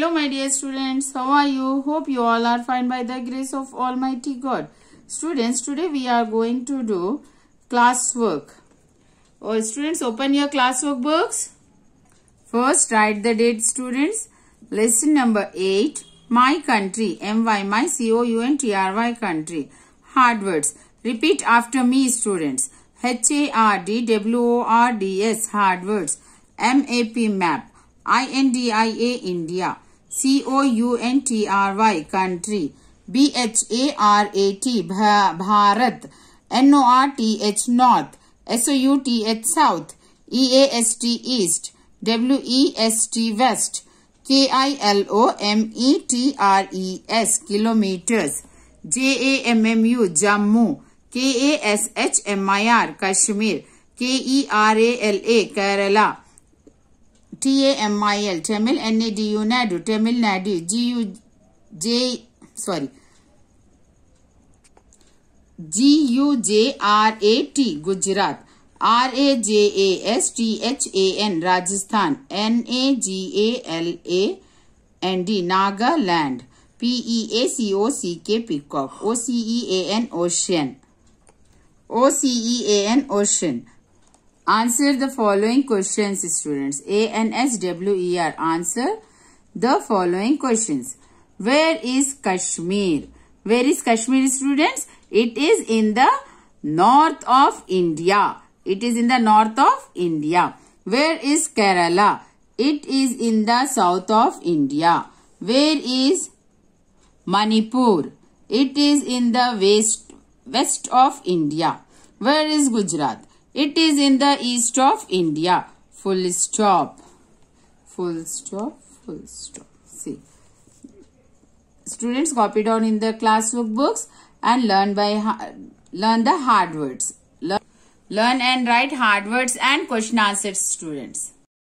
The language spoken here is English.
hello my dear students how are you hope you all are fine by the grace of almighty god students today we are going to do classwork oh students open your classwork books first write the date students lesson number 8 my country my my c o u n t r y country hard words repeat after me students h a r d w o r d s hard words m a p map I N D I A India C O U N T R Y country B H A R A T Bharat N O R T H north S O U T H south E A S T east W E S T west K I L O M E T R E S kilometres J A M M U Jammu K A S H M I R Kashmir K E R A L A Kerala T A M I L Tamil N A D U Nadu Tamil Nadu G U J sorry G U J R A T Gujarat R A J A S T H A N Rajasthan N A G A L A N D Nagaland P A C O C K peacock O C A N ocean O A N Answer the following questions students. A-N-S-W-E-R. Answer the following questions. Where is Kashmir? Where is Kashmir students? It is in the north of India. It is in the north of India. Where is Kerala? It is in the south of India. Where is Manipur? It is in the west, west of India. Where is Gujarat? It is in the east of India. Full stop. Full stop. Full stop. See. Students copy down in the class workbooks and learn by learn the hard words. Learn, learn and write hard words and question answers students.